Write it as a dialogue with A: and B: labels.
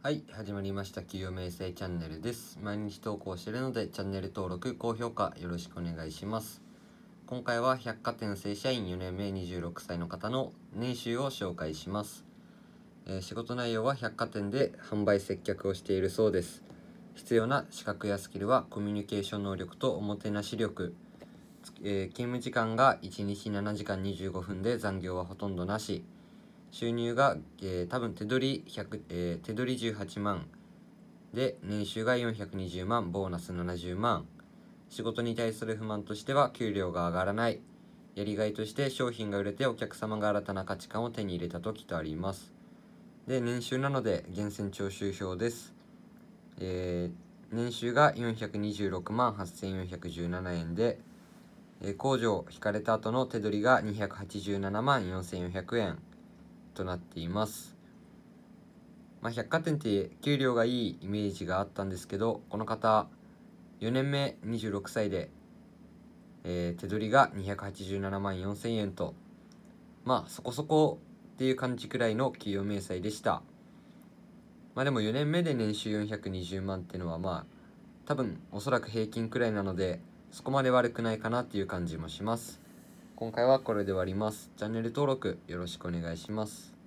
A: はい、始まりました。給与名声チャンネルです。毎日投稿しているので、チャンネル登録、高評価よろしくお願いします。今回は百貨店正社員4年目26歳の方の年収を紹介します。えー、仕事内容は百貨店で販売接客をしているそうです。必要な資格やスキルはコミュニケーション能力とおもてなし力。えー、勤務時間が1日7時間25分で残業はほとんどなし。収入が、えー、多分手取り1えー、手取り18万で年収が420万ボーナス70万仕事に対する不満としては給料が上がらないやりがいとして商品が売れてお客様が新たな価値観を手に入れた時とありますで年収なので源泉徴収票です、えー、年収が426万8417円で、えー、控除を引かれた後の手取りが287万4400円となっています。まあ、百貨店って給料がいいイメージがあったんですけど、この方、4年目26歳で、えー、手取りが287万4000円と、まあそこそこっていう感じくらいの企業明細でした。まあでも4年目で年収420万ってのはまあ多分おそらく平均くらいなのでそこまで悪くないかなっていう感じもします。今回はこれで終わります。チャンネル登録よろしくお願いします。